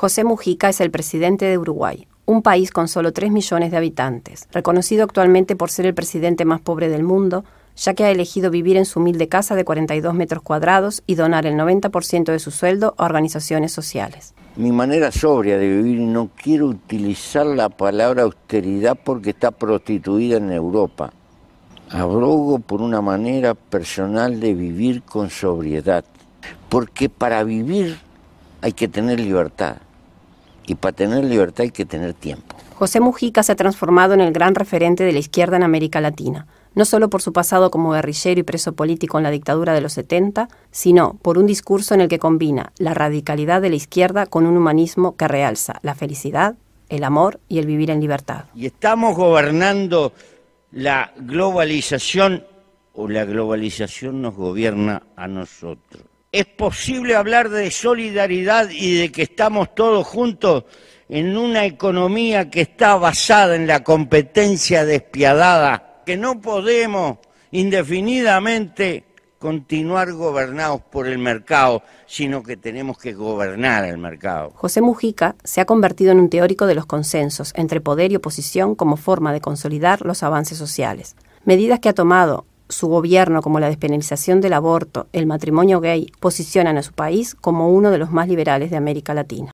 José Mujica es el presidente de Uruguay, un país con solo 3 millones de habitantes, reconocido actualmente por ser el presidente más pobre del mundo, ya que ha elegido vivir en su humilde casa de 42 metros cuadrados y donar el 90% de su sueldo a organizaciones sociales. Mi manera sobria de vivir, no quiero utilizar la palabra austeridad porque está prostituida en Europa. Abrogo por una manera personal de vivir con sobriedad, porque para vivir hay que tener libertad. Y para tener libertad hay que tener tiempo. José Mujica se ha transformado en el gran referente de la izquierda en América Latina, no solo por su pasado como guerrillero y preso político en la dictadura de los 70, sino por un discurso en el que combina la radicalidad de la izquierda con un humanismo que realza la felicidad, el amor y el vivir en libertad. Y estamos gobernando la globalización o la globalización nos gobierna a nosotros. ¿Es posible hablar de solidaridad y de que estamos todos juntos en una economía que está basada en la competencia despiadada? Que no podemos indefinidamente continuar gobernados por el mercado, sino que tenemos que gobernar el mercado. José Mujica se ha convertido en un teórico de los consensos entre poder y oposición como forma de consolidar los avances sociales. Medidas que ha tomado su gobierno, como la despenalización del aborto, el matrimonio gay, posicionan a su país como uno de los más liberales de América Latina.